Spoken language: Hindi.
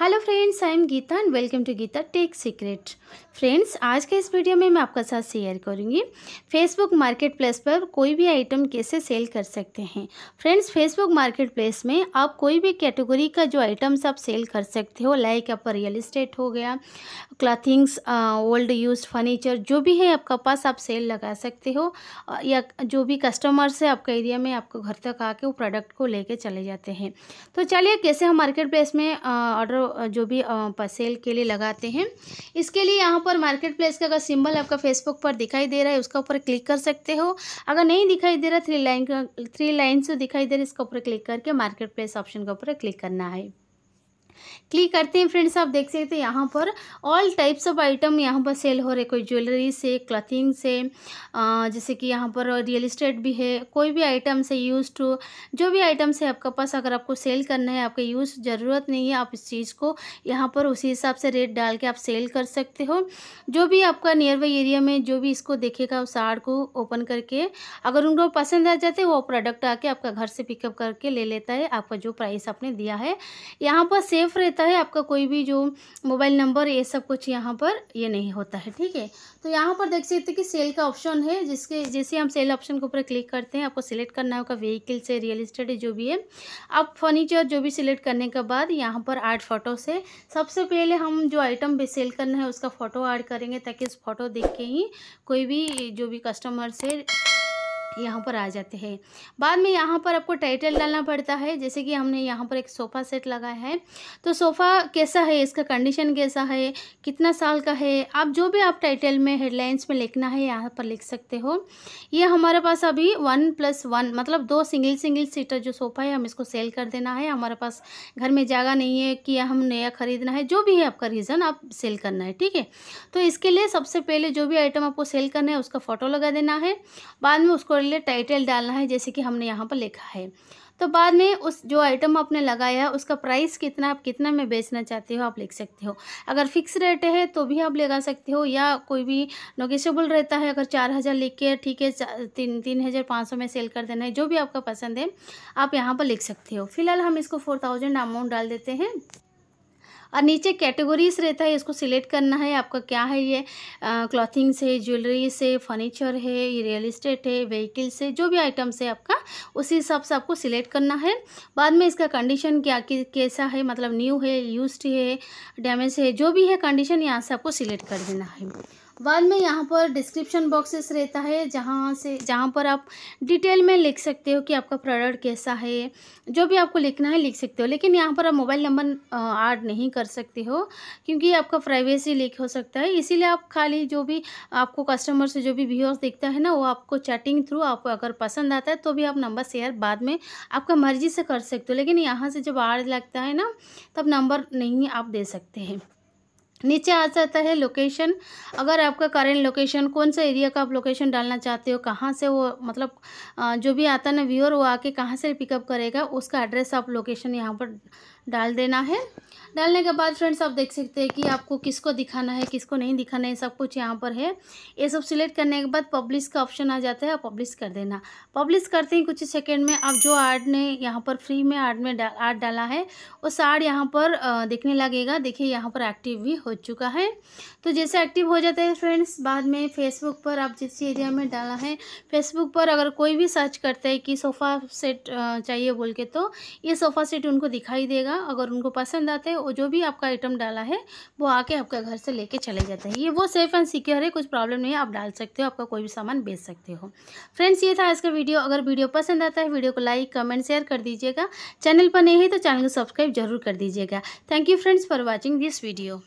hello friends I am Geeta and welcome to Geeta tech secret friends आज के इस वीडियो में मैं आपका साथ शेयर करूंगी फेसबुक मार्केट प्लेस पर कोई भी आइटम कैसे सेल कर सकते हैं फ्रेंड्स फेसबुक मार्केट प्लेस में आप कोई भी कैटेगरी का जो आइटम्स आप सेल कर सकते हो लाइक आपका रियल इस्टेट हो गया क्लाथिंग्स ओल्ड यूज फर्नीचर जो भी है आपका पास आप सेल लगा सकते हो या जो भी कस्टमर्स है आपका एरिया में आपको घर तक आके वो प्रोडक्ट को लेके चले जाते हैं तो चलिए कैसे हम मार्केट प्लेस में ऑर्डर जो भी पसेल के लिए लगाते हैं इसके लिए यहाँ पर मार्केट प्लेस का अगर सिंबल आपका फेसबुक पर दिखाई दे रहा है उसका ऊपर क्लिक कर सकते हो अगर नहीं दिखाई दे रहा थ्री लाइन का थ्री लाइन से दिखाई दे रहा है इसके ऊपर क्लिक करके मार्केट प्लेस ऑप्शन के ऊपर क्लिक करना है क्लिक करते हैं फ्रेंड्स आप देख सकते हैं यहाँ पर ऑल टाइप्स ऑफ आइटम यहाँ पर सेल हो रहे कोई ज्वेलरी से क्लथिंग से जैसे कि यहाँ पर रियल इस्टेट भी है कोई भी आइटम से यूज़ टू जो भी आइटम से आपके पास अगर आपको सेल करना है आपके यूज़ ज़रूरत नहीं है आप इस चीज़ को यहाँ पर उसी हिसाब से रेट डाल के आप सेल कर सकते हो जो भी आपका नियर बाई एरिया में जो भी इसको देखेगा उस आर्ट को ओपन करके अगर उनको पसंद आ जाते वो प्रोडक्ट आके आपका घर से पिकअप करके ले लेता है आपका जो प्राइस आपने दिया है यहाँ पर सेव सेफ रहता है आपका कोई भी जो मोबाइल नंबर ये सब कुछ यहाँ पर ये नहीं होता है ठीक है तो यहाँ पर देख सकते कि सेल का ऑप्शन है जिसके जैसे हम सेल ऑप्शन के ऊपर क्लिक करते हैं आपको सिलेक्ट करना होगा व्हीकल से रियल इस्टेट जो भी है आप फर्नीचर जो भी सिलेक्ट करने के बाद यहाँ पर आठ फोटो से सबसे पहले हम जो आइटम भी सेल करना है उसका फ़ोटो ऐड करेंगे ताकि उस फोटो देख के ही कोई भी जो भी कस्टमर से यहाँ पर आ जाते हैं बाद में यहाँ पर आपको टाइटल डालना पड़ता है जैसे कि हमने यहाँ पर एक सोफ़ा सेट लगाया है तो सोफ़ा कैसा है इसका कंडीशन कैसा है कितना साल का है आप जो भी आप टाइटल में हेडलाइंस में लिखना है यहाँ पर लिख सकते हो ये हमारे पास अभी वन प्लस वन मतलब दो सिंगल सिंगल सीटर जो सोफ़ा है हम इसको सेल कर देना है हमारे पास घर में जगह नहीं है कि हम नया ख़रीदना है जो भी है आपका रीज़न आप सेल करना है ठीक है तो इसके लिए सबसे पहले जो भी आइटम आपको सेल करना है उसका फ़ोटो लगा देना है बाद में उसको लिए टाइटल डालना है जैसे कि हमने यहाँ पर लिखा है तो बाद में उस जो आइटम आपने लगाया है उसका प्राइस कितना आप कितना में बेचना चाहते हो आप लिख सकते हो अगर फिक्स रेट है तो भी आप लगा सकते हो या कोई भी नोकेशबल रहता है अगर चार हज़ार लिख के ठीक है तीन तीन हज़ार पाँच सौ में सेल कर देना है जो भी आपका पसंद है आप यहाँ पर लिख सकते हो फिलहाल हम इसको फोर थाउजेंड अमाउंट डाल देते हैं और नीचे कैटेगरीज रहता है इसको सिलेक्ट करना है आपका क्या है ये क्लॉथिंग से ज्वेलरी से फर्नीचर है रियल इस्टेट है व्हीकल से जो भी आइटम्स है आपका उसी हिसाब से आपको सिलेक्ट करना है बाद में इसका कंडीशन क्या कि, कैसा है मतलब न्यू है यूज है डैमेज है जो भी है कंडीशन यहाँ से आपको सिलेक्ट कर देना है बाद में यहाँ पर डिस्क्रिप्शन बॉक्सेस रहता है जहाँ से जहाँ पर आप डिटेल में लिख सकते हो कि आपका प्रोडक्ट कैसा है जो भी आपको लिखना है लिख सकते हो लेकिन यहाँ पर आप मोबाइल नंबर ऐड नहीं कर सकते हो क्योंकि आपका प्राइवेसी लीक हो सकता है इसीलिए आप खाली जो भी आपको कस्टमर से जो भी व्यूअर्स दिखता है ना वो आपको चैटिंग थ्रू आपको अगर पसंद आता है तो भी आप नंबर शेयर बाद में आपका मर्जी से कर सकते हो लेकिन यहाँ से जब आड़ लगता है ना तब नंबर नहीं आप दे सकते हैं नीचे आ जाता है लोकेशन अगर आपका करेंट लोकेशन कौन सा एरिया का आप लोकेशन डालना चाहते हो कहाँ से वो मतलब जो भी आता ना व्यूअर वो आके कहाँ से पिकअप करेगा उसका एड्रेस आप लोकेशन यहाँ पर डाल देना है डालने के बाद फ्रेंड्स आप देख सकते हैं कि आपको किसको दिखाना है किसको नहीं दिखाना है सब कुछ यहाँ पर है ये सब सिलेक्ट करने के बाद पब्लिश का ऑप्शन आ जाता है आप पब्लिश कर देना पब्लिश करते ही कुछ सेकंड में आप जो आर्ट ने यहाँ पर फ्री में आर्ट में आर्ट डाला है वो आर्ट यहाँ पर दिखने लगेगा देखिए यहाँ पर एक्टिव भी हो हो चुका है तो जैसे एक्टिव हो जाता है फ्रेंड्स बाद में फेसबुक पर आप जिस एरिया में डाला है फेसबुक पर अगर कोई भी सर्च करता है कि सोफ़ा सेट चाहिए बोल के तो ये सोफ़ा सेट उनको दिखाई देगा अगर उनको पसंद आता है और जो भी आपका आइटम डाला है वो आके आपका घर से लेके चले जाता है ये वो सेफ़ एंड सिक्योर है कुछ प्रॉब्लम नहीं है आप डाल सकते हो आपका कोई भी सामान बेच सकते हो फ्रेंड्स ये था आज का वीडियो अगर वीडियो पसंद आता है वीडियो को लाइक कमेंट शेयर कर दीजिएगा चैनल पर नहीं है तो चैनल को सब्सक्राइब जरूर कर दीजिएगा thank you friends for watching this video